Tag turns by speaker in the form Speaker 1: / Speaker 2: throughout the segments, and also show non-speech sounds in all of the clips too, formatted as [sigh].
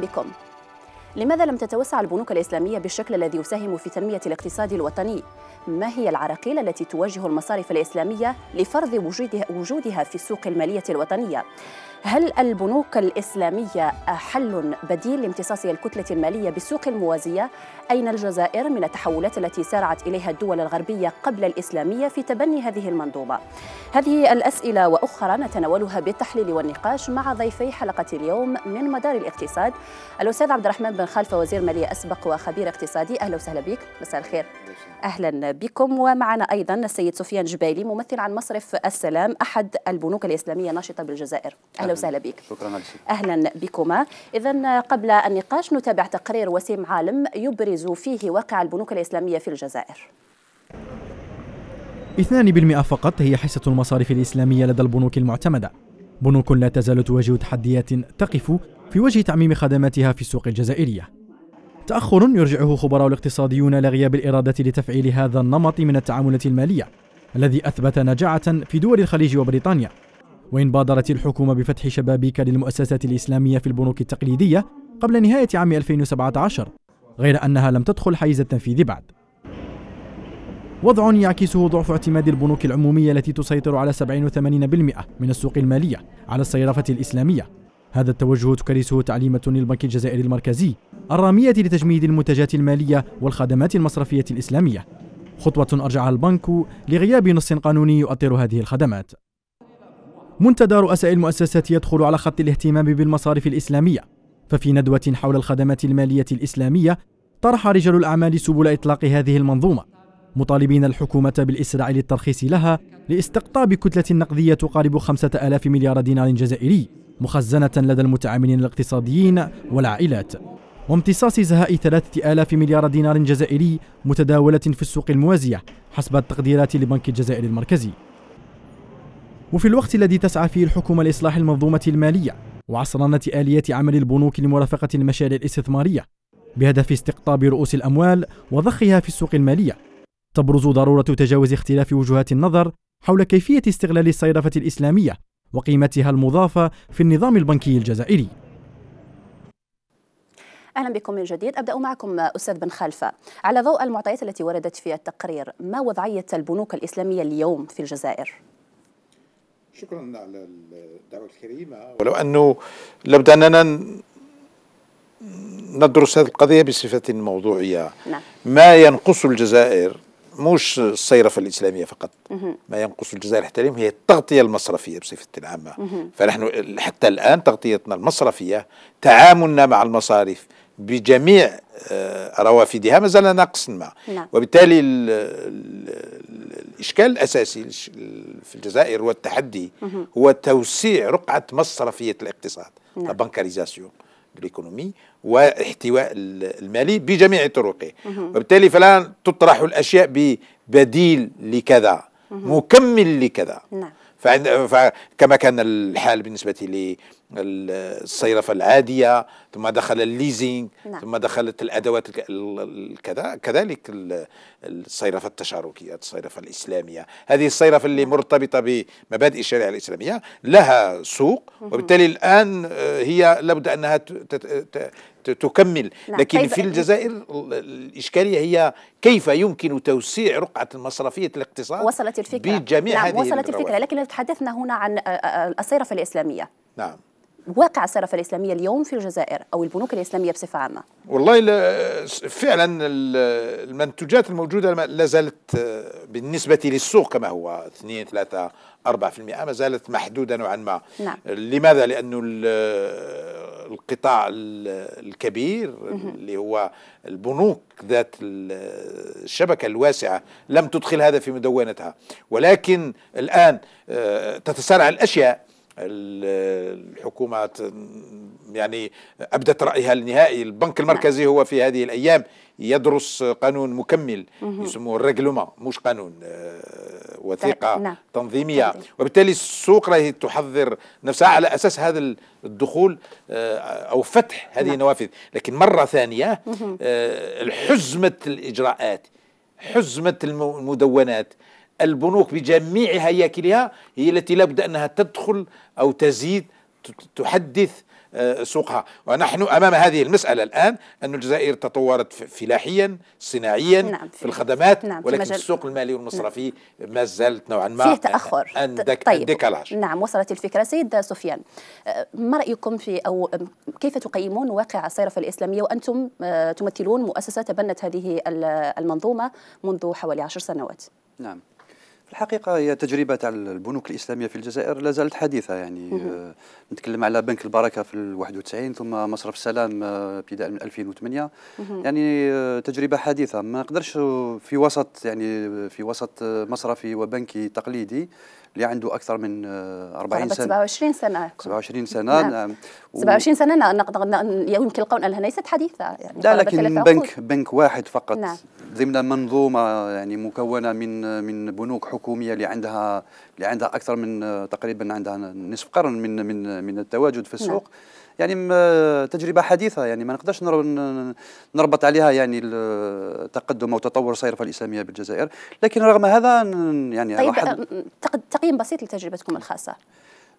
Speaker 1: بكم لماذا لم تتوسع البنوك الإسلامية بالشكل الذي يساهم في تنمية الاقتصاد الوطني؟ ما هي العراقيل التي تواجه المصارف الإسلامية لفرض وجودها في السوق المالية الوطنية؟ هل البنوك الإسلامية حل بديل لامتصاص الكتلة المالية بالسوق الموازية؟ أين الجزائر من التحولات التي سارعت إليها الدول الغربية قبل الإسلامية في تبني هذه المنظومة؟ هذه الأسئلة وأخرى نتناولها بالتحليل والنقاش مع ضيفي حلقة اليوم من مدار الاقتصاد الأستاذ عبد الرحمن بن خلف وزير مالية أسبق وخبير اقتصادي أهلا وسهلا بك مساء الخير أهلا بكم ومعنا أيضا السيد سفيان جبالي ممثل عن مصرف السلام أحد البنوك الإسلامية الناشطة بالجزائر أهلا اهلا وسهلا بك شكرا لك اهلا بكما اذا قبل النقاش نتابع تقرير وسيم عالم يبرز فيه واقع البنوك الاسلاميه في الجزائر
Speaker 2: 2% فقط هي حصة المصارف الإسلامية لدى البنوك المعتمدة بنوك لا تزال تواجه تحديات تقف في وجه تعميم خدماتها في السوق الجزائرية تأخر يرجعه خبراء الاقتصاديون لغياب الإرادة لتفعيل هذا النمط من التعاملات المالية الذي أثبت نجاعة في دول الخليج وبريطانيا وإن بادرت الحكومة بفتح شبابيك للمؤسسات الإسلامية في البنوك التقليدية قبل نهاية عام 2017 غير أنها لم تدخل حيز التنفيذ بعد وضع يعكسه ضعف اعتماد البنوك العمومية التي تسيطر على 70-80% من السوق المالية على الصيرفة الإسلامية هذا التوجه تكرسه تعليمة للبنك الجزائري المركزي الرامية لتجميد المنتجات المالية والخدمات المصرفية الإسلامية خطوة أرجعها البنك لغياب نص قانوني يؤطر هذه الخدمات منتدى رؤساء المؤسسات يدخل على خط الاهتمام بالمصارف الإسلامية ففي ندوة حول الخدمات المالية الإسلامية طرح رجال الأعمال سبل إطلاق هذه المنظومة مطالبين الحكومة بالإسراع للترخيص لها لاستقطاب كتلة نقدية تقارب 5000 مليار دينار جزائري مخزنة لدى المتعاملين الاقتصاديين والعائلات وامتصاص زهاء 3000 مليار دينار جزائري متداولة في السوق الموازية حسب التقديرات لبنك الجزائر المركزي وفي الوقت الذي تسعى فيه الحكومة لإصلاح المنظومة المالية وعصرنة آليات عمل البنوك لمرافقة المشاريع الاستثمارية بهدف استقطاب رؤوس الأموال وضخها في السوق المالية تبرز ضرورة تجاوز اختلاف وجهات النظر حول كيفية استغلال الصيرفة الإسلامية وقيمتها المضافة في النظام البنكي الجزائري
Speaker 1: اهلا بكم من جديد ابدا معكم استاذ بن خلفه على ضوء المعطيات التي وردت في التقرير ما وضعيه البنوك الاسلاميه اليوم في الجزائر
Speaker 3: شكرا على الدعوة الكريمة ولو أنه لابد أننا ندرس هذه القضية بصفة موضوعية نعم. ما ينقص الجزائر مش الصيرفة الإسلامية فقط مه. ما ينقص الجزائر اليوم هي التغطية المصرفية بصفة عامة فنحن حتى الآن تغطيتنا المصرفية تعاملنا مع المصارف بجميع آه، روافدها ما زال ناقص الماء نعم. وبالتالي الـ الـ الإشكال الأساسي في الجزائر والتحدي هو توسيع رقعة مصرفية الاقتصاد نعم. البنكاريزاسيون بنكاريزاسيون الايكونومي واحتواء المالي بجميع طرقه وبالتالي فلا تطرح الاشياء ببديل لكذا مكمل لكذا نعم. فكما كان الحال بالنسبة للصيرفة العادية ثم دخل الليزينج نعم. ثم دخلت الأدوات كذلك الصيرفة التشاركية الصيرفة الإسلامية هذه الصيرفة اللي نعم. مرتبطة بمبادئ الشريعة الإسلامية لها سوق وبالتالي الآن آه، هي لابد أنها تكمل نعم. لكن في الجزائر الإشكالية هي كيف يمكن توسيع رقعة المصرفية الاقتصاد وصلت الفكرة بجميع نعم هذه وصلت الفكرة
Speaker 1: لكن تحدثنا هنا عن آه، آه، آه، الصرف الإسلامية نعم واقع الصرف الاسلاميه اليوم في الجزائر او البنوك الاسلاميه بصفه عامه؟
Speaker 3: والله فعلا المنتوجات الموجوده لا زالت بالنسبه للسوق كما هو 2 3 4% ما زالت محدوده نوعا ما نعم. لماذا؟ لانه القطاع الكبير اللي هو البنوك ذات الشبكة الواسعة لم تدخل هذا في مدونتها ولكن الآن آه، تتسارع الأشياء الحكومة يعني أبدت رأيها النهائي البنك المركزي هو في هذه الأيام يدرس قانون مكمل يسموه الرجلومة مش قانون آه، وثيقة نعم. تنظيمية وبالتالي السوق راهي تحضر نفسها على أساس هذا الدخول آه، أو فتح هذه نعم. النوافذ لكن مرة ثانية آه، حزمة الإجراءات حزمة المدونات البنوك بجميع هياكلها هي التي لابد أنها تدخل أو تزيد تحدث آه، سوقها ونحن أمام هذه المسألة الآن أن الجزائر تطورت فلاحيا صناعيا نعم في, في الخدمات نعم ولكن في السوق المالي والمصرفي نعم ما زالت نوعا ما فيه تأخر عندك طيب ديكالاج
Speaker 1: نعم وصلت الفكرة سيد سفيان آه، ما رأيكم في أو كيف تقيمون واقع الصرف الإسلامية وأنتم آه، تمثلون مؤسسة تبنت هذه المنظومة منذ حوالي عشر سنوات
Speaker 4: نعم الحقيقة هي تجربة تاع البنوك الإسلامية في الجزائر لا زالت حديثة يعني مه. آه، نتكلم على بنك البركة في 91 ثم مصرف السلام آه، ابتداء من 2008 مه. يعني آه، تجربة حديثة ما نقدرش في وسط يعني في وسط مصرفي وبنكي تقليدي اللي عنده اكثر من 40 آه، سنه
Speaker 1: 27 سنه
Speaker 4: 27 سنه نعم. نعم. و... 27
Speaker 1: سنه يمكن القول انها ليست حديثه يعني لا لكن بنك
Speaker 4: بنك واحد فقط نعم. ضمن منظومه يعني مكونه من من بنوك حكوميه اللي عندها اللي عندها اكثر من آه، تقريبا عندها نصف قرن من من من التواجد في السوق نعم. يعني تجربه حديثه يعني ما نقدرش نربط عليها يعني التقدم او تطور الصيرفه الاسلاميه بالجزائر لكن رغم هذا يعني طيب
Speaker 1: تقييم بسيط لتجربتكم الخاصه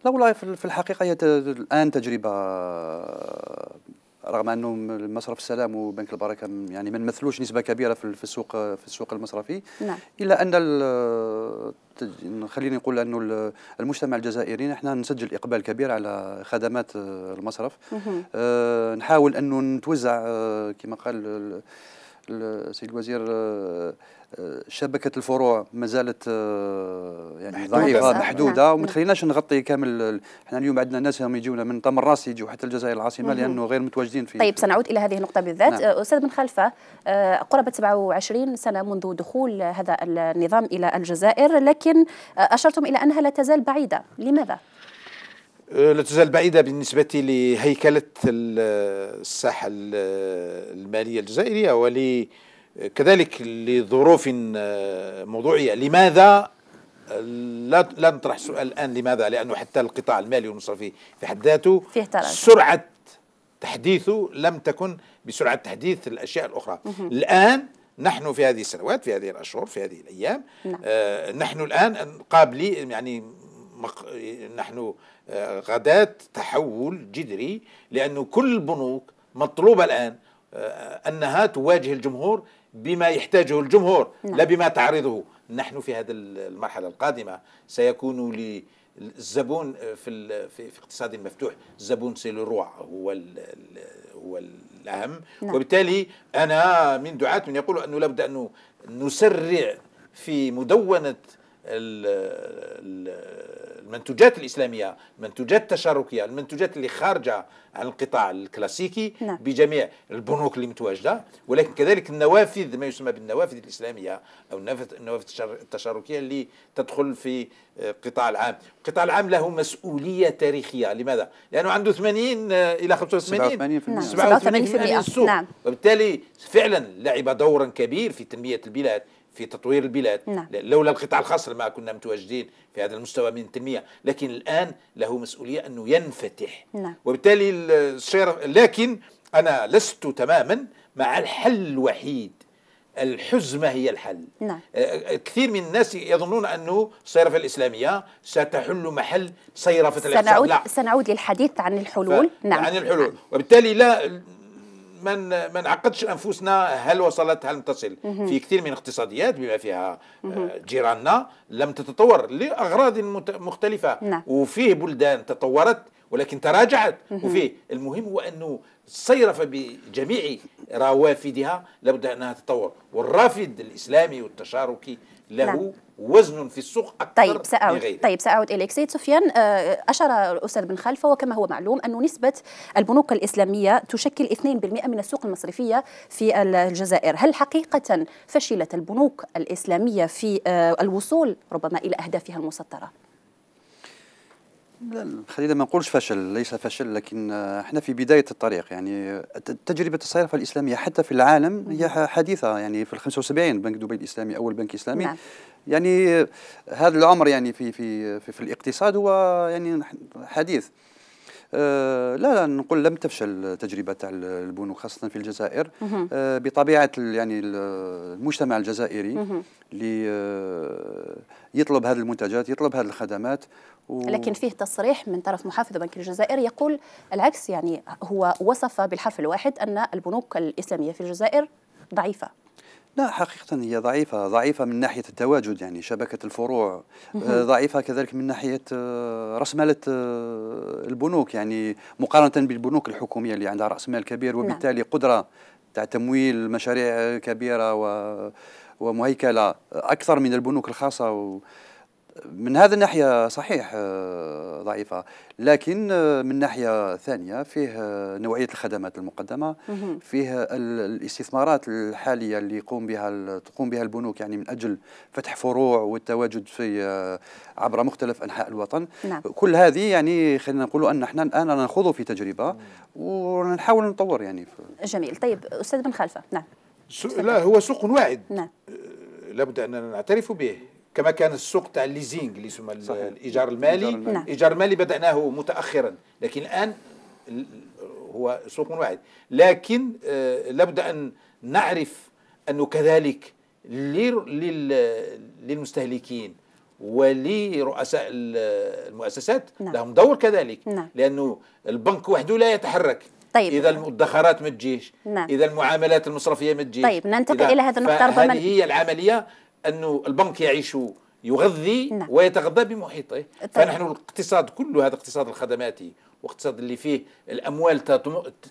Speaker 4: لا والله في الحقيقه هي الان تجربه رغم انه مصرف السلام وبنك البركه يعني ما نمثلوش نسبه كبيره في السوق في السوق المصرفي نعم. الا ان خليني نقول انه المجتمع الجزائري احنا نسجل اقبال كبير على خدمات آه، المصرف مه. آه، نحاول انه نتوزع آه، كما قال السيد الوزير آه، آه، شبكه الفروع ما زالت آه، يعني ضعيفه نعم، محدوده نعم. وما تخليناش نغطي كامل احنا اليوم عندنا ناس هم يجونا من طم الراس يجوا حتى الجزائر العاصمه لانه غير متواجدين في طيب
Speaker 1: سنعود الى هذه النقطه بالذات نعم. استاذ بن خلفه قرابه 27 سنه منذ دخول هذا النظام الى الجزائر لكن اشرتم الى انها لا تزال بعيده لماذا
Speaker 3: أه، لا تزال بعيدة بالنسبة لهيكلة الساحة المالية الجزائرية وكذلك لظروف أه، موضوعية لماذا لا لا نطرح سؤال الآن لماذا لأنه حتى القطاع المالي والمصرفي في حد ذاته فيه سرعة تحديثه لم تكن بسرعة تحديث الأشياء الأخرى الآن نحن في هذه السنوات في هذه الأشهر في هذه الأيام نعم. آه نحن الآن قابلي يعني مق... نحن غداة تحول جذري لأنه كل البنوك مطلوبة الآن آه، أنها تواجه الجمهور بما يحتاجه الجمهور نعم. لا بما تعرضه نحن في هذه المرحلة القادمة سيكون للزبون آه، في, في اقتصاد مفتوح الزبون سي هو الـ هو الأهم نعم. وبالتالي أنا من دعاة من يقول أنه لابد أن نسرع في مدونة المنتوجات الإسلامية المنتوجات التشاركية المنتوجات اللي خارجة عن القطاع الكلاسيكي نعم. بجميع البنوك اللي متواجدة ولكن كذلك النوافذ ما يسمى بالنوافذ الإسلامية أو النوافذ التشاركية اللي تدخل في آه، القطاع العام القطاع العام له مسؤولية تاريخية لماذا؟ لأنه عنده 80 آه، إلى 85 87% نعم. 87% السوق نعم. وبالتالي فعلا لعب دورا كبير في تنمية البلاد في تطوير البلاد نعم. لولا القطاع الخاص ما كنا متواجدين في هذا المستوى من التنمية لكن الآن له مسؤولية أنه ينفتح نعم. وبالتالي الشير لكن أنا لست تماما مع الحل الوحيد الحزمة هي الحل نعم. آه، كثير من الناس يظنون أنه الصيرفة الإسلامية ستحل محل صيرفة سنعود,
Speaker 1: سنعود للحديث عن الحلول ف... نعم. عن الحلول
Speaker 3: نعم. وبالتالي لا من ما نعقدش انفسنا هل وصلت هل تصل في كثير من الاقتصاديات بما فيها آه، جيراننا لم تتطور لاغراض مختلفه نعم. وفيه بلدان تطورت ولكن تراجعت وفيه المهم هو انه صيرف بجميع روافدها لابد انها تتطور والرافد الاسلامي والتشاركي له نعم. وزن في السوق اكثر طيب ساعود من
Speaker 1: طيب ساعود اليك سيد سفيان آه، اشار الاستاذ بن خلفه وكما هو معلوم انه نسبه البنوك الاسلاميه تشكل 2% من السوق المصرفيه في الجزائر، هل حقيقه فشلت البنوك الاسلاميه في آه، الوصول ربما الى اهدافها المسطره؟
Speaker 4: لا خلينا ما نقولش فشل ليس فشل لكن احنا في بدايه الطريق يعني تجربه الصرافه الاسلاميه حتى في العالم هي حديثه يعني في ال 75 بنك دبي الاسلامي اول بنك اسلامي نعم. يعني هذا العمر يعني في في في, في الاقتصاد هو يعني حديث آه، لا لا نقول لم تفشل تجربه تاع البنوك خاصه في الجزائر آه، بطبيعه يعني المجتمع الجزائري اللي آه، يطلب هذه المنتجات يطلب هذه الخدمات و... لكن فيه
Speaker 1: تصريح من طرف محافظ بنك الجزائر يقول العكس يعني هو وصف بالحرف الواحد ان البنوك الاسلاميه في الجزائر ضعيفه
Speaker 4: لا حقيقة هي ضعيفة ضعيفة من ناحية التواجد يعني شبكة الفروع آه، ضعيفة كذلك من ناحية آه، رأسمالة البنوك يعني مقارنة بالبنوك الحكومية اللي عندها رأس مال كبير نعم. وبالتالي قدرة تاع تمويل مشاريع كبيرة و ومهيكلة أكثر من البنوك الخاصة و من هذا الناحيه صحيح آه، ضعيفه لكن آه، من ناحيه ثانيه فيه آه، نوعيه الخدمات المقدمه فيه الاستثمارات الحاليه اللي يقوم بها تقوم بها البنوك يعني من اجل فتح فروع والتواجد في عبر مختلف انحاء الوطن نعم. كل هذه يعني خلينا نقول ان احنا الان نخوض في تجربه ونحاول نطور يعني
Speaker 1: جميل طيب استاذ بن خلفه نعم
Speaker 3: لا هو سوق واعد نعم لابد ان نعترف به كما كان السوق تاع الليزينغ اللي يسمى الايجار المالي نعم. الايجار المالي بداناه متاخرا لكن الان هو سوق واحد لكن آه، لابد ان نعرف انه كذلك للمستهلكين ولرؤساء المؤسسات نعم. لهم دور كذلك نعم. لانه البنك وحده لا يتحرك طيب اذا المدخرات ما تجيش نعم. اذا المعاملات المصرفيه ما تجيش طيب
Speaker 1: ننتقل الى هذه النقطه ربما هذه هي
Speaker 3: العمليه أنه البنك يعيش يغذي نعم. ويتغذى بمحيطه طيب. فنحن الاقتصاد كله هذا اقتصاد الخدماتي واقتصاد اللي فيه الأموال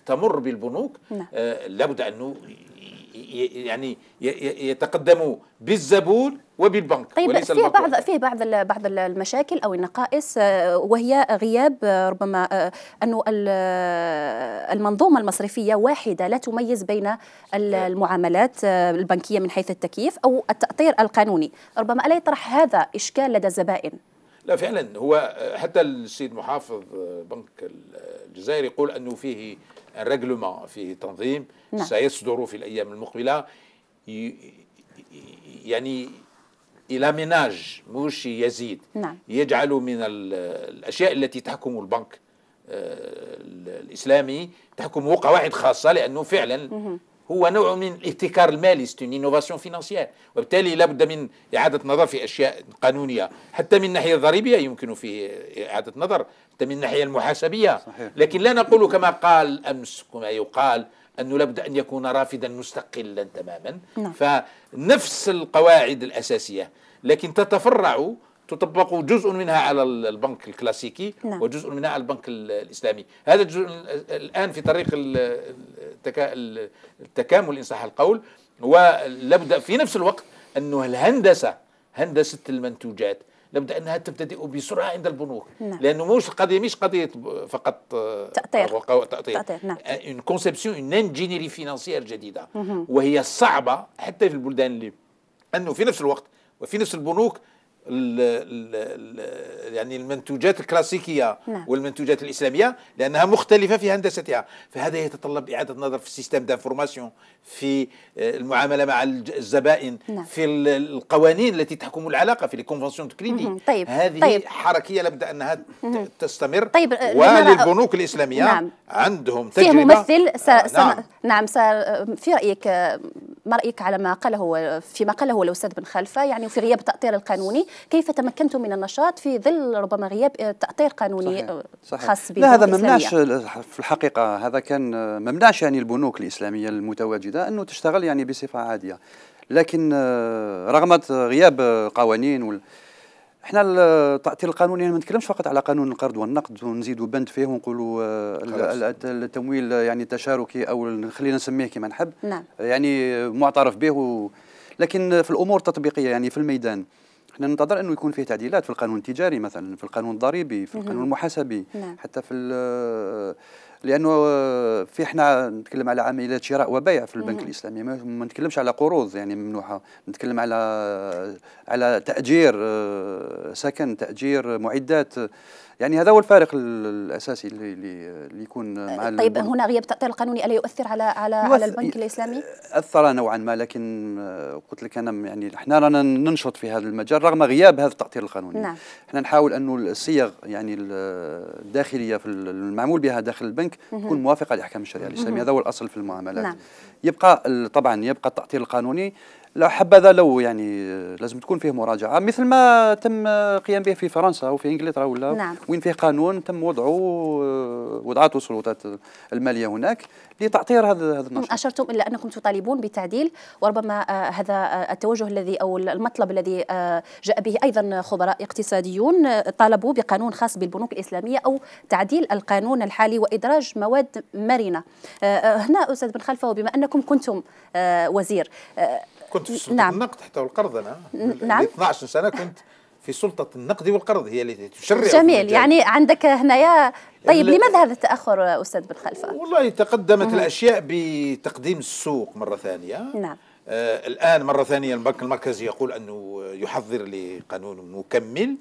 Speaker 3: تمر بالبنوك نعم. آه لابد أنه يعني يتقدموا بالزبون وبالبنك طيب وليس فيه بعض
Speaker 1: فيه بعض بعض المشاكل او النقائص آه، وهي غياب آه، ربما آه، انه المنظومه المصرفيه واحده لا تميز بين إيه. المعاملات البنكيه من حيث التكييف او التاطير القانوني ربما الا يطرح هذا اشكال لدى الزبائن
Speaker 3: لا فعلا هو حتى السيد محافظ بنك الجزائر يقول انه فيه الرجلما فيه تنظيم نعم. سيصدر في الأيام المقبلة يعني إلى مناج مش يزيد نعم. يجعل من الأشياء التي تحكم البنك الإسلامي تحكم قواعد خاصة لأنه فعلا هو نوع من الابتكار المالي ستون انوفاسيون فينانسيير وبالتالي لابد من اعاده نظر في اشياء قانونيه حتى من الناحيه الضريبيه يمكن في اعاده نظر حتى من الناحيه المحاسبيه صحيح. لكن لا نقول كما قال امس كما يقال انه لابد ان يكون رافدا مستقلا تماما نعم. فنفس القواعد الاساسيه لكن تتفرع تطبق جزء منها على البنك الكلاسيكي نعم. وجزء منها على البنك الاسلامي هذا الجزء الان في طريق التكامل ان صح القول ولابد في نفس الوقت انه الهندسه هندسه المنتوجات لابد انها تبتدئ بسرعه عند البنوك نعم. لانه مش قضيه مش قضيه فقط آه، تاطير تاطير نعم اون كونسيبسيون اون انجينيري فينانسيير جديده وهي صعبه حتى في البلدان اللي انه في نفس الوقت وفي نفس البنوك ال ال يعني المنتوجات الكلاسيكيه نعم. والمنتوجات الاسلاميه لانها مختلفه في هندستها فهذا يتطلب اعاده نظر في السيستم دانفورماسيون في آه، المعامله مع الزبائن نعم. في القوانين التي تحكم العلاقه في الكونفنسيون دو كريدي طيب. هذه طيب. حركيه لابد انها تستمر طيب. آه، وللبنوك آه، الاسلاميه نعم. عندهم تجربه فيه ممثل س... آه نعم,
Speaker 1: نعم س... في رايك ما رايك على ما قاله فيما قاله الاستاذ بن خلفه يعني في غياب التاطير القانوني كيف تمكنتم من النشاط في ظل ربما غياب تأطير قانوني صحيح. صحيح. خاص لا هذا ممنعش
Speaker 4: في الحقيقة هذا كان ممنعش يعني البنوك الإسلامية المتواجدة أنه تشتغل يعني بصفة عادية لكن رغم غياب قوانين وال... احنا التأطير القانوني يعني ما نتكلمش فقط على قانون القرض والنقد ونزيدوا بند فيه ونقولوا التمويل يعني التشاركي او خلينا نسميه كما نحب نعم. يعني معترف به لكن في الامور التطبيقيه يعني في الميدان احنا ننتظر انه يكون فيه تعديلات في القانون التجاري مثلا في القانون الضريبي في القانون المحاسبي نعم. حتى في آه، لانه في احنا نتكلم على عمليات شراء وبيع في البنك الاسلامي ما نتكلمش على قروض يعني ممنوحه نتكلم على على تاجير آه، سكن تاجير معدات يعني هذا هو الفارق الاساسي اللي اللي يكون مع طيب البنك. هنا
Speaker 1: غياب التاطير القانوني الا يؤثر على على على البنك الاسلامي؟
Speaker 4: اثر نوعا ما لكن آه، قلت لك انا يعني احنا رانا ننشط في هذا المجال رغم غياب هذا التاطير القانوني نعم. احنا نحاول انه الصيغ يعني الداخليه في المعمول بها داخل البنك تكون موافقه لاحكام الشريعه الاسلاميه هذا هو الاصل في المعاملات نعم. يبقى طبعا يبقى التاطير القانوني لو حبذا لو يعني آه، لازم تكون فيه مراجعه مثل ما تم آه، قيام به في فرنسا وفي انجلترا ولا نعم. وين فيه قانون تم وضعه آه، وضعته السلطات الماليه هناك لتعطير هذا هذا النشاط
Speaker 1: اشرتم الى انكم تطالبون بتعديل وربما هذا التوجه الذي او المطلب الذي جاء به ايضا خبراء اقتصاديون طالبوا بقانون خاص بالبنوك الاسلاميه او تعديل القانون الحالي وادراج مواد مرنه هنا استاذ بن خلفه وبما انكم كنتم وزير كنت في سلطه نعم.
Speaker 3: النقد حتى والقرض انا نعم 12 سنه كنت في سلطه النقد والقرض هي التي تشرع جميل يعني
Speaker 1: عندك هنايا طيب لماذا هذا التاخر استاذ بن خلفه؟
Speaker 3: والله تقدمت مم. الاشياء بتقديم السوق مره ثانيه نعم آه الان مره ثانيه البنك المركزي يقول انه يحضر لقانون مكمل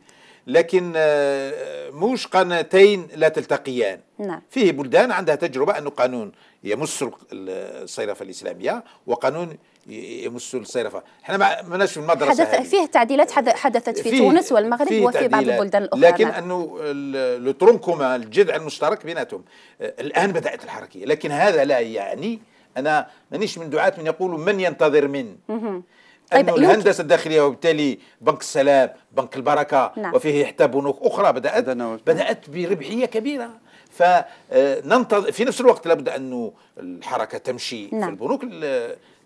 Speaker 3: لكن آه، موش قناتين لا تلتقيان نعم. فيه بلدان عندها تجربة أنه قانون يمس الصيرفة الإسلامية وقانون يمس الصيرفة احنا ما ماناش في المدرسة حدث
Speaker 1: فيه تعديلات حدثت في فيه تونس والمغرب فيه وفي بعض البلدان الأخرى لكن نعم.
Speaker 3: أنه الترنكما الجذع المشترك بيناتهم آه، الآن بدأت الحركية لكن هذا لا يعني أنا مانيش من دعاة من يقولوا من ينتظر من طيب أن الهندسه الداخليه وبالتالي بنك السلام بنك البركه نعم. وفيه حتى بنوك اخرى بدات بدات بربحيه كبيره فننتظر آه، في نفس الوقت لابد أن الحركه تمشي نعم. في البنوك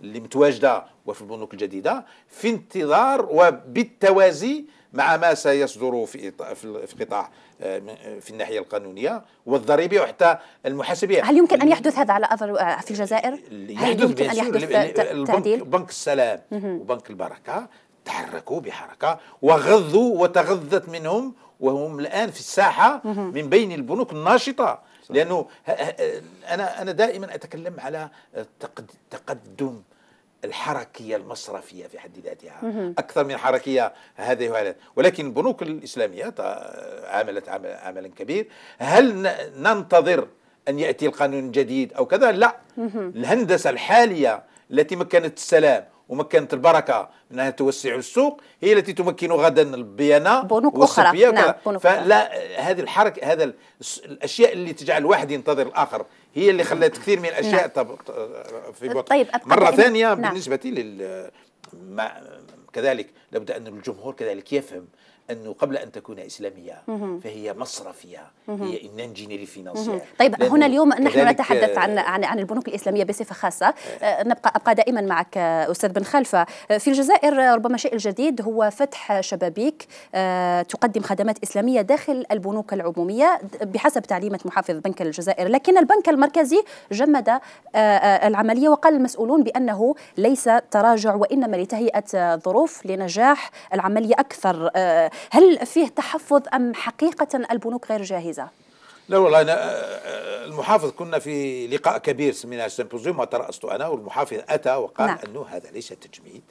Speaker 3: اللي متواجده وفي البنوك الجديده في انتظار وبالتوازي مع ما سيصدر في في قطاع آه، آه، في الناحيه القانونيه والضريبيه وحتى المحاسبيه هل
Speaker 1: يمكن ان يحدث هذا على اثر آه، في الجزائر؟
Speaker 3: هل يمكن ان يحدث تعديل؟ بنك السلام وبنك البركه تحركوا بحركه وغضوا وتغذت منهم وهم الان في الساحه من بين البنوك الناشطه لانه انا انا دائما اتكلم على تقدم الحركية المصرفية في حد ذاتها أكثر من حركية هذه وهذه ولكن البنوك الإسلامية عملت عملا كبير هل ننتظر أن يأتي القانون الجديد أو كذا لا الهندسة الحالية التي مكنت السلام ومكنت البركة من أنها توسع السوق هي التي تمكن غدا البيانة بنوك أخرى نعم بنوك فلا هذه الحركة هذا الأشياء اللي تجعل الواحد ينتظر الآخر هي اللي خلت كثير من الأشياء نعم. في بطء طيب مرة ثانية نعم. بالنسبة لل كذلك لابد أن الجمهور كذلك يفهم انه قبل ان تكون اسلاميه فهي مصرفيه هي انجينيري فينانسيير طيب هنا اليوم نحن نتحدث عن
Speaker 1: آه. عن عن البنوك الاسلاميه بصفه خاصه آه، نبقى ابقى دائما معك آه، استاذ بن خلفه في الجزائر ربما شيء الجديد هو فتح شبابيك تقدم خدمات اسلاميه داخل البنوك العموميه بحسب تعليمه محافظ بنك الجزائر لكن البنك المركزي جمد العمليه وقال المسؤولون بانه ليس تراجع وانما لتهيئه ظروف لنجاح العمليه اكثر هل فيه تحفظ أم حقيقة البنوك غير جاهزة؟
Speaker 2: لا والله أنا
Speaker 3: المحافظ كنا في لقاء كبير سميناه سيمبوزيوم وترأست أنا والمحافظ أتى وقال نعم. أنه هذا ليس تجميد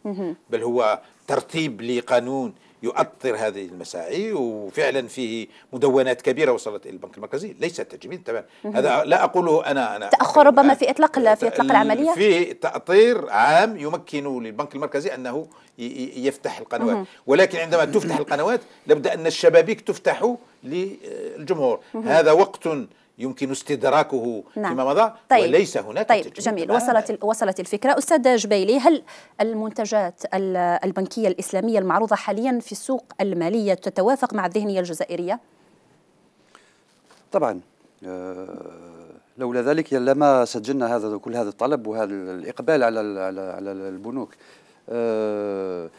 Speaker 3: بل هو ترتيب لقانون يؤطر هذه المساعي وفعلا فيه مدونات كبيره وصلت الى البنك المركزي ليس تجميل طبعا هذا لا اقوله انا انا
Speaker 1: تاخر ربما في اطلاق في اطلاق العمليه في
Speaker 3: تاطير عام يمكن للبنك المركزي انه يفتح القنوات ولكن عندما تفتح القنوات لابد ان الشبابيك تفتح للجمهور هذا وقت يمكن استدراكه نعم. فيما مضى طيب. وليس هناك طيب
Speaker 1: تجربة جميل وصلت ال... وصلت الفكره استاذ جبيلي هل المنتجات البنكيه الاسلاميه المعروضه حاليا في السوق الماليه تتوافق مع الذهنيه الجزائريه
Speaker 4: طبعا آه، لولا ذلك لما سجلنا هذا كل هذا الطلب وهذا الاقبال على على البنوك آه،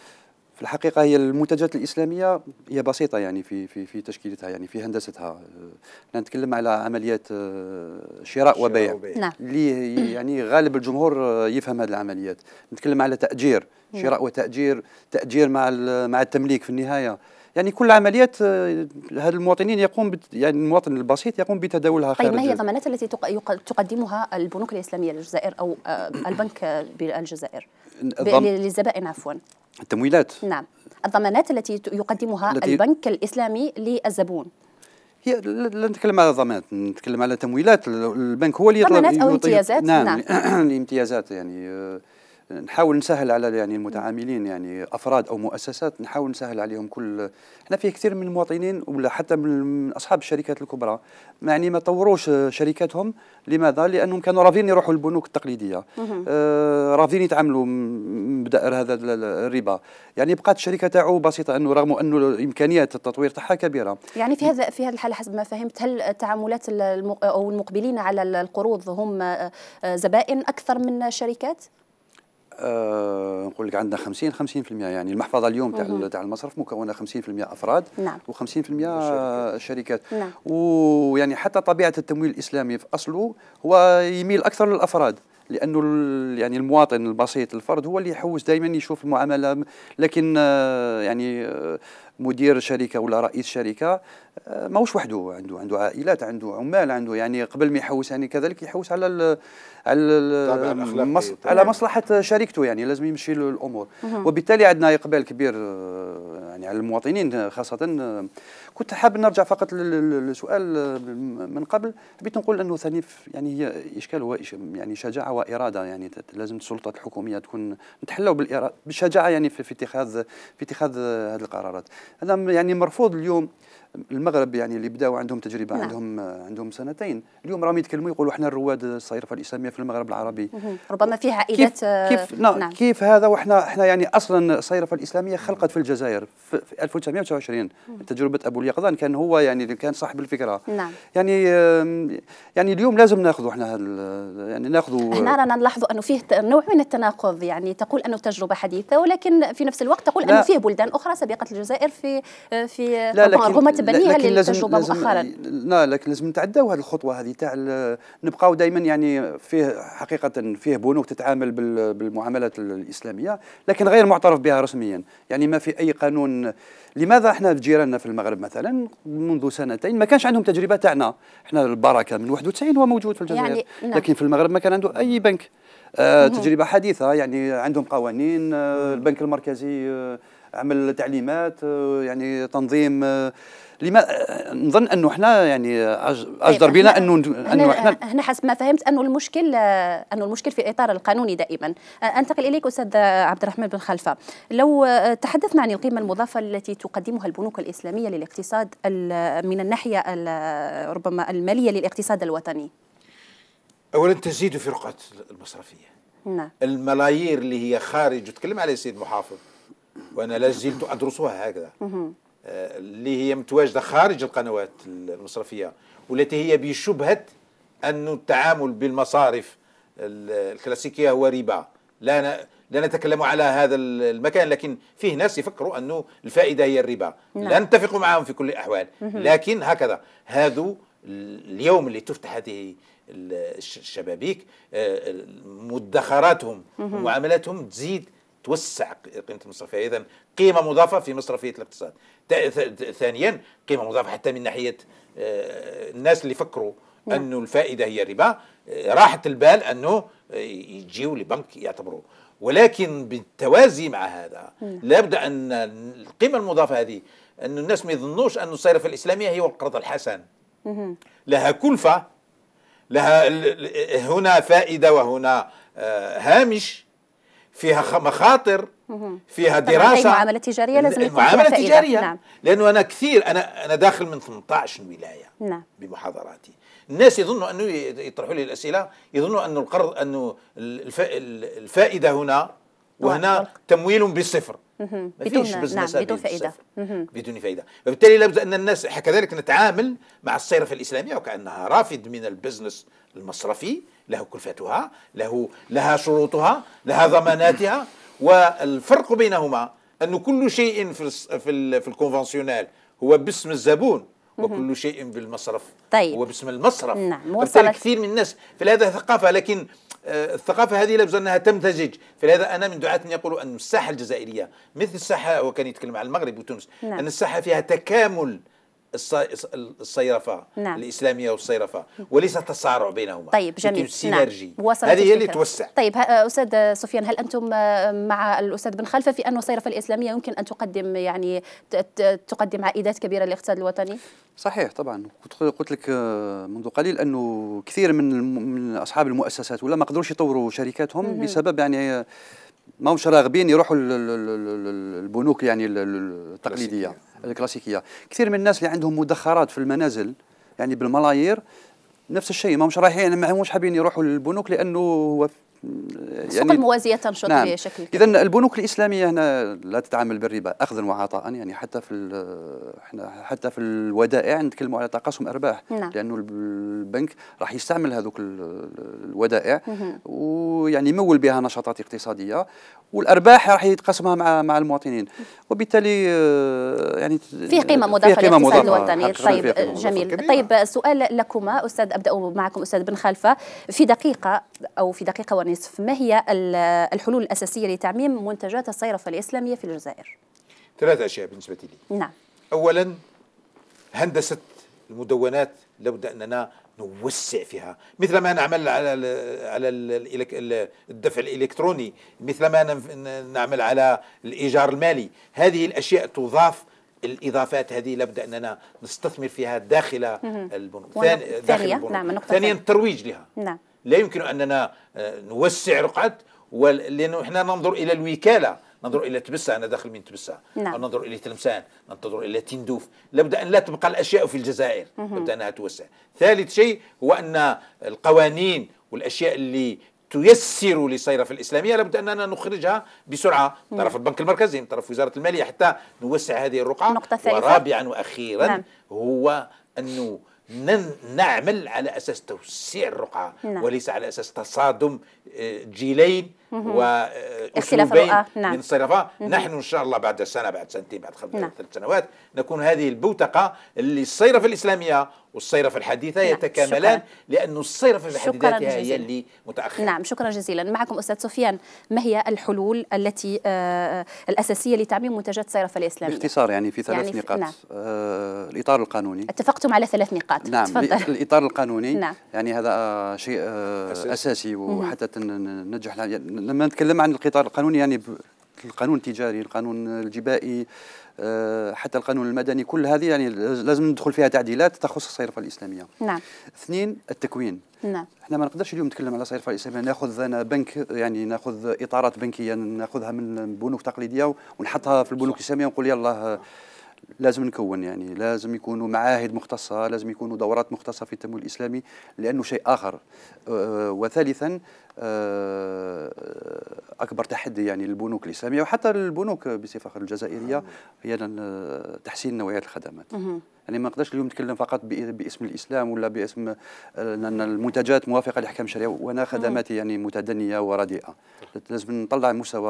Speaker 4: في الحقيقه هي المنتجات الاسلاميه هي بسيطه يعني في في في تشكيلتها يعني في هندستها احنا نتكلم على عمليات آه، شراء وبيع نعم. اللي يعني غالب الجمهور آه، يفهم هذه العمليات نتكلم على تاجير نعم. شراء وتاجير تاجير مع مع التمليك في النهايه يعني كل عمليات هذا آه، المواطنين يقوم يعني المواطن البسيط يقوم بتداولها طيب خارج ما هي الضمانات
Speaker 1: التي تقدمها البنوك الاسلاميه للجزائر او آه، البنك بالجزائر
Speaker 4: للزبائن عفوا التمويلات
Speaker 1: نعم الضمانات التي يقدمها التي البنك الاسلامي للزبون
Speaker 4: هي لا نتكلم على ضمانات نتكلم على تمويلات البنك هو اللي يطلب ضمانات او امتيازات نعم, نعم. الامتيازات [clears throat] يعني آه، نحاول نسهل على يعني المتعاملين يعني افراد او مؤسسات نحاول نسهل عليهم كل احنا فيه كثير من المواطنين ولا حتى من اصحاب الشركات الكبرى يعني ما طوروش شركاتهم لماذا؟ لانهم كانوا رافين يروحوا البنوك التقليديه آه رافضين يتعاملوا بدائر هذا الربا يعني بقات الشركه تاعو بسيطه انه رغم انه امكانيات التطوير تاعها كبيره
Speaker 1: يعني في هذا في هذه الحاله حسب ما فهمت هل التعاملات او المقبلين على القروض هم آه، آه، زبائن اكثر من شركات؟
Speaker 4: آه، نقول لك عندنا 50 50% يعني المحفظه اليوم تاع تاع المصرف مكونه 50% افراد نعم. و50% شركات نعم. ويعني حتى طبيعه التمويل الاسلامي في اصله هو يميل اكثر للافراد لانه يعني المواطن البسيط الفرد هو اللي يحوس دائما يشوف المعامله لكن آه، يعني آه، مدير شركه ولا رئيس شركه آه، ماهوش وحده عنده عنده عائلات عنده عمال عنده يعني قبل ما يحوس يعني كذلك يحوس على الـ على الـ مص... على مصلحه شركته يعني لازم يمشي الامور وبالتالي عندنا اقبال كبير آه، يعني على المواطنين خاصه آه، كنت حاب نرجع فقط للسؤال من قبل حبيت نقول انه ثاني يعني هي اشكال هو يعني شجاعه واراده يعني لازم السلطات الحكوميه تكون نتحلوا بالاراده بالشجاعه يعني في اتخاذ في اتخاذ هذه القرارات هذا يعني مرفوض اليوم المغرب يعني اللي بداوا عندهم تجربه نعم. عندهم عندهم سنتين اليوم راهم يتكلموا يقولوا احنا الرواد الصيرفه الاسلاميه في المغرب العربي
Speaker 1: ربما فيها عائلات كيف, كيف نعم. نعم.
Speaker 4: كيف هذا واحنا احنا يعني اصلا الصيرفه الاسلاميه خلقت في الجزائر في 1929 تجربه ابو اليقظان كان هو يعني اللي كان صاحب الفكره نعم. يعني يعني اليوم لازم ناخذ احنا يعني ناخذ احنا
Speaker 1: رانا نلاحظ انه فيه نوع من التناقض يعني تقول انه تجربه حديثه ولكن في نفس الوقت تقول انه فيه بلدان اخرى سبقت الجزائر في آه، في لا لكن تبنيها للتجربه لازم مؤخرا
Speaker 4: لا لكن لازم نتعداو هذه الخطوه هذه تاع نبقاو دائما يعني فيه حقيقه فيه بنوك تتعامل بالمعاملات الاسلاميه لكن غير معترف بها رسميا يعني ما في اي قانون لماذا احنا جيراننا في المغرب مثلا منذ سنتين ما كانش عندهم تجربه تاعنا احنا البركه من 91 هو موجود في الجزائر يعني نعم. لكن في المغرب ما كان عنده اي بنك آه تجربه حديثه يعني عندهم قوانين آه البنك المركزي آه عمل تعليمات آه، يعني تنظيم آه، لما نظن انه احنا يعني طيب، اجدر بنا انه
Speaker 1: انه احنا هنا حسب ما فهمت انه المشكل انه المشكل في الاطار القانوني دائما انتقل اليك استاذ عبد الرحمن بن خلفه لو تحدثنا عن القيمه المضافه التي تقدمها البنوك الاسلاميه للاقتصاد من الناحيه ربما الماليه للاقتصاد الوطني
Speaker 3: اولا تزيد في رقعه المصرفيه نعم الملايير اللي هي خارج تكلم عليه السيد محافظ وانا لا زلت ادرسها هكذا اللي هي متواجده خارج القنوات المصرفيه والتي هي بشبهه أن التعامل بالمصارف الكلاسيكيه هو ربا لا لا نتكلم على هذا المكان لكن فيه ناس يفكروا انه الفائده هي الربا نعم. لا نتفق معهم في كل الاحوال لكن هكذا هذو اليوم اللي تفتح هذه الشبابيك آه، مدخراتهم ومعاملاتهم تزيد توسع قيمه المصرفيه اذا قيمه مضافه في مصرفيه الاقتصاد ثانيا قيمه مضافه حتى من ناحيه آه، الناس اللي فكروا نعم. أن انه الفائده هي الربا آه، راحت البال انه آه، يجيوا لبنك يعتبروا ولكن بالتوازي مع هذا نعم. لابد ان القيمه المضافه هذه ان الناس ما يظنوش ان الصرف الاسلاميه هي القرض الحسن لها كلفه لها هنا فائده وهنا هامش فيها مخاطر فيها دراسه معامله
Speaker 1: تجاريه لازم يكون معامله تجاريه نعم.
Speaker 3: لانه انا كثير انا انا داخل من 18 ولايه نعم. بمحاضراتي الناس يظنوا انه يطرحوا لي الاسئله يظنوا انه القرض انه الفائده هنا وهنا تمويل بصفر
Speaker 1: ما فيش بزنس نعم بدون فائده
Speaker 3: بدون فائده فبالتالي لابد ان الناس كذلك نتعامل مع الصرف الاسلاميه وكانها رافد من البزنس المصرفي له كلفتها له لها شروطها لها ضماناتها والفرق بينهما أن كل شيء في في, في الكونفنسيونال هو باسم الزبون وكل شيء بالمصرف طيب هو باسم المصرف نعم وصلت كثير من الناس في هذا ثقافة لكن آه، الثقافة هذه لابد أنها تمتزج فلهذا أنا من دعاة يقول أن الساحة الجزائرية مثل الساحة وكان يتكلم عن المغرب وتونس نعم. أن الساحة فيها تكامل الصيرفه نعم. الاسلاميه والصيرفه وليس تصارع بينهما طيب جميل سينرجي نعم. هذه هي اللي توسع
Speaker 1: طيب استاذ سفيان هل انتم مع الاستاذ بن خلفه في ان الصيرفه الاسلاميه يمكن ان تقدم يعني تقدم عائدات كبيره للاقتصاد الوطني
Speaker 4: صحيح طبعا قلت لك آه، منذ قليل انه كثير من اصحاب المؤسسات ولا ما قدروش يطوروا شركاتهم بسبب يعني ما هم راغبين يروحوا البنوك يعني التقليديه الكلاسيكيه كثير من الناس اللي عندهم مدخرات في المنازل يعني بالملايير نفس الشيء ما مش رايحين ما مش حابين يروحوا للبنوك لانه هو يعني السوق
Speaker 1: الموازيه تنشط نعم. بشكل كبير اذا
Speaker 4: البنوك الاسلاميه هنا لا تتعامل بالربا اخذا وعطاء يعني حتى في احنا حتى في الودائع نتكلموا على تقاسم ارباح نعم. لانه البنك راح يستعمل هذوك الودائع ويعني يمول بها نشاطات اقتصاديه والارباح راح يتقاسمها مع مع المواطنين وبالتالي آه،
Speaker 1: يعني في قيمه مضافه للاقتصاد الوطني طيب جميل كبيرة. طيب سؤال لكما استاذ ابدا معكم استاذ بن خلفه في دقيقه او في دقيقه ونصف يوسف ما هي الحلول الأساسية لتعميم منتجات الصيرفة الإسلامية في الجزائر؟
Speaker 3: ثلاث أشياء بالنسبة لي نعم أولا هندسة المدونات لابد أننا نوسع فيها مثل ما نعمل على على الدفع الالكتروني مثل ما نعمل على الايجار المالي هذه الاشياء تضاف الاضافات هذه لابد اننا نستثمر فيها داخل البنوك نعم، ثانيا نعم ثانيا الترويج لها نعم لا يمكن اننا آه، نوسع رقعه لانه احنا ننظر الى الوكاله ننظر الى تبسه انا داخل من تبسه نعم. ننظر الى تلمسان ننظر الى تندوف لابد ان لا تبقى الاشياء في الجزائر لابد انها توسع ثالث شيء هو ان القوانين والاشياء اللي تيسر للصيرفة الإسلامية لابد أننا نخرجها بسرعة من طرف البنك المركزي من طرف وزارة المالية حتى نوسع هذه الرقعة نقطة ثالثة ورابعا وأخيرا نعم. هو أنه نعمل على اساس توسيع الرقعه نعم. وليس على اساس تصادم آه، جيلين واسلوبين آه، نعم. ينصرفا نحن ان شاء الله بعد سنه بعد سنتين بعد خمس نعم. ثلاث سنوات نكون هذه البوتقه اللي الصيرفه الاسلاميه والصيرفة الحديثة نعم. يتكاملان لأن الصيرفة الحديثة هي اللي متأخرة
Speaker 1: نعم شكرا جزيلا معكم أستاذ سفيان ما هي الحلول التي آه, آه، الأساسية لتعميم منتجات الصيرفة الإسلامية
Speaker 3: باختصار
Speaker 4: يعني في ثلاث يعني نقاط نعم. آه الإطار القانوني
Speaker 1: اتفقتم على ثلاث نقاط نعم تفضل.
Speaker 4: الإطار القانوني نعم. يعني هذا آه، شيء آه أساسي, أساسي وحتى ننجح لما نتكلم عن الإطار القانوني يعني القانون التجاري القانون الجبائي آه، حتى القانون المدني كل هذه يعني لازم ندخل فيها تعديلات تخص الصيرفه الاسلاميه نعم اثنين التكوين نعم احنا ما نقدرش اليوم نتكلم على الصيرفه الاسلاميه ناخذ انا بنك يعني ناخذ اطارات بنكيه ناخذها من بنوك تقليديه ونحطها في البنوك الاسلاميه ونقول يلا لازم نكون يعني لازم يكونوا معاهد مختصة لازم يكونوا دورات مختصة في التمويل الإسلامي لأنه شيء آخر آه، وثالثا آه، اكبر تحدي يعني للبنوك الاسلاميه وحتى البنوك بصفه الجزائريه هي آه، تحسين نوعيه الخدمات يعني ما نقدرش اليوم نتكلم فقط باسم الاسلام ولا باسم آه، ان المنتجات موافقه لاحكام الشريعه وانا خدماتي يعني متدنيه ورديئه لازم نطلع مستوى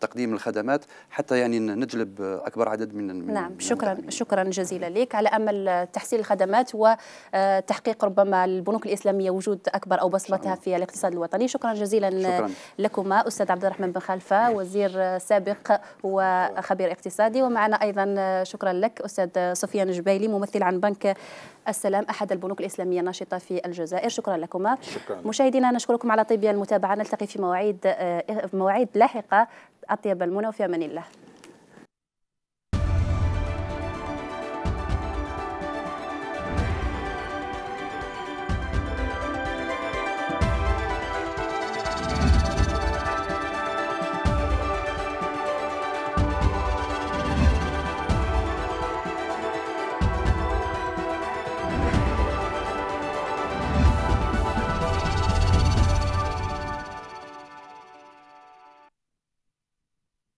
Speaker 4: تقديم الخدمات حتى يعني نجلب اكبر عدد من نعم
Speaker 1: من شكرا المتعلمين. شكرا جزيلا لك على امل تحسين الخدمات وتحقيق ربما البنوك الاسلاميه وجود اكبر او بصمتها في الاقتصاد الوطني شكرا جزيلا شكرا. لكما أستاذ عبد الرحمن بن خلفة وزير سابق وخبير اقتصادي ومعنا أيضا شكرا لك أستاذ سفيان جبيلي ممثل عن بنك السلام أحد البنوك الإسلامية الناشطة في الجزائر شكرا لكما شكرا. مشاهدينا نشكركم على طيب المتابعة نلتقي في مواعيد مواعيد لاحقة أطيب المنى وفي أمان الله